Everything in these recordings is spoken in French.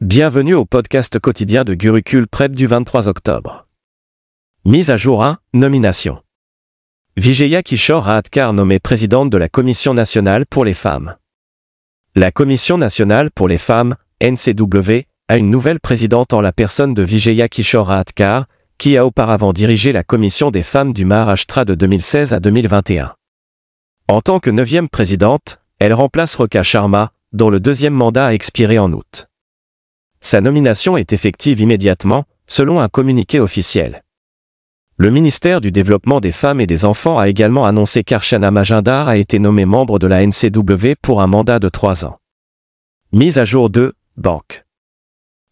Bienvenue au podcast quotidien de Gurukul Prep du 23 octobre. Mise à jour 1, nomination. Vijaya Kishore Radkar nommée présidente de la Commission nationale pour les femmes. La Commission nationale pour les femmes, NCW, a une nouvelle présidente en la personne de Vijaya Kishore Radkar, qui a auparavant dirigé la Commission des femmes du Maharashtra de 2016 à 2021. En tant que neuvième présidente, elle remplace Roka Sharma, dont le deuxième mandat a expiré en août. Sa nomination est effective immédiatement, selon un communiqué officiel. Le ministère du Développement des Femmes et des Enfants a également annoncé qu'Archana Majindar a été nommée membre de la NCW pour un mandat de trois ans. Mise à jour 2, Banque.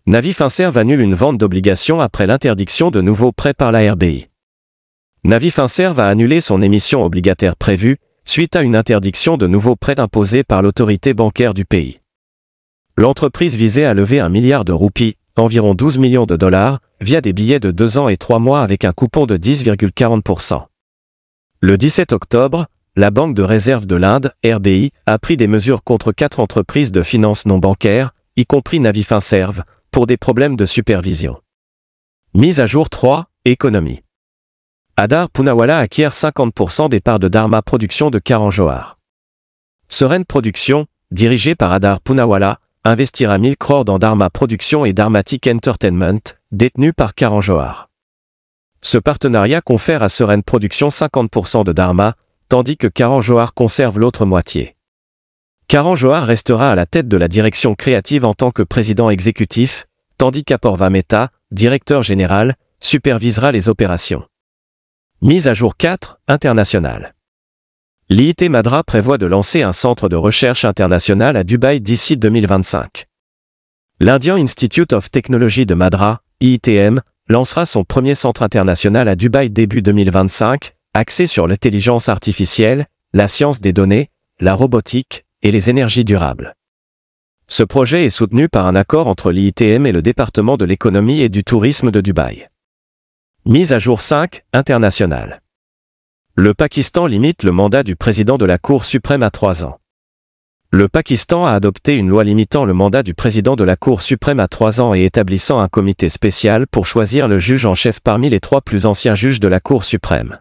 Navi Fincerve annule une vente d'obligations après l'interdiction de nouveaux prêts par la RBI. Navi Inserve a annulé son émission obligataire prévue, suite à une interdiction de nouveaux prêts imposée par l'autorité bancaire du pays. L'entreprise visait à lever un milliard de roupies, environ 12 millions de dollars, via des billets de 2 ans et 3 mois avec un coupon de 10,40%. Le 17 octobre, la Banque de réserve de l'Inde, RBI, a pris des mesures contre quatre entreprises de finances non bancaires, y compris Navifinserve, pour des problèmes de supervision. Mise à jour 3, économie. Adar Punawala acquiert 50% des parts de Dharma Production de Johar. Sereine Production, dirigée par Adar Punawala, investira 1000 crores dans Dharma Production et Dharmatic Entertainment, détenu par Karan Johar. Ce partenariat confère à Seren Production 50% de Dharma, tandis que Karan Johar conserve l'autre moitié. Karan Johar restera à la tête de la direction créative en tant que président exécutif, tandis qu'Aporva Mehta, directeur général, supervisera les opérations. Mise à jour 4, international. L'IIT Madra prévoit de lancer un centre de recherche international à Dubaï d'ici 2025. L'Indian Institute of Technology de Madra, IITM, lancera son premier centre international à Dubaï début 2025, axé sur l'intelligence artificielle, la science des données, la robotique et les énergies durables. Ce projet est soutenu par un accord entre l'IITM et le département de l'économie et du tourisme de Dubaï. Mise à jour 5, international. Le Pakistan limite le mandat du président de la Cour suprême à trois ans. Le Pakistan a adopté une loi limitant le mandat du président de la Cour suprême à trois ans et établissant un comité spécial pour choisir le juge en chef parmi les trois plus anciens juges de la Cour suprême.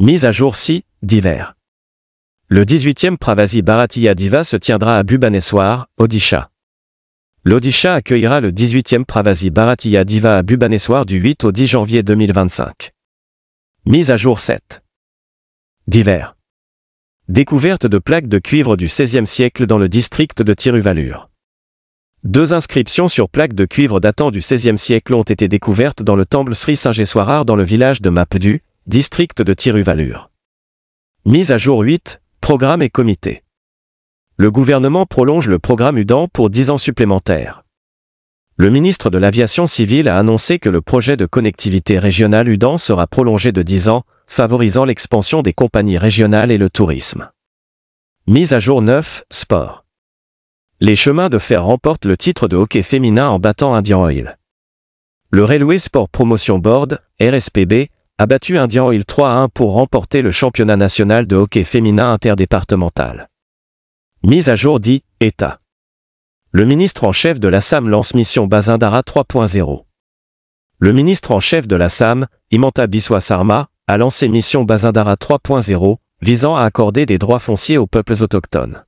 Mise à jour 6, d'hiver. Le 18e Pravasi Bharatiya Diva se tiendra à Bhubaneswar, Odisha. L'Odisha accueillera le 18e Pravasi Bharatiya Diva à Bhubaneswar du 8 au 10 janvier 2025. Mise à jour 7. Divers. Découverte de plaques de cuivre du XVIe siècle dans le district de Thiruvalur. Deux inscriptions sur plaques de cuivre datant du XVIe siècle ont été découvertes dans le temple Sri Singeswarar dans le village de Mapdu, district de Thiruvalur. Mise à jour 8, programme et comité. Le gouvernement prolonge le programme UDAN pour 10 ans supplémentaires. Le ministre de l'Aviation civile a annoncé que le projet de connectivité régionale UDAN sera prolongé de 10 ans, favorisant l'expansion des compagnies régionales et le tourisme. Mise à jour 9, sport. Les chemins de fer remportent le titre de hockey féminin en battant Indian Oil. Le Railway Sport Promotion Board, RSPB, a battu Indian Oil 3 à 1 pour remporter le championnat national de hockey féminin interdépartemental. Mise à jour dit État. Le ministre en chef de la lance mission Bazindara 3.0. Le ministre en chef de la SAM, Imanta Biswa Sarma, a lancé Mission Bazindara 3.0, visant à accorder des droits fonciers aux peuples autochtones.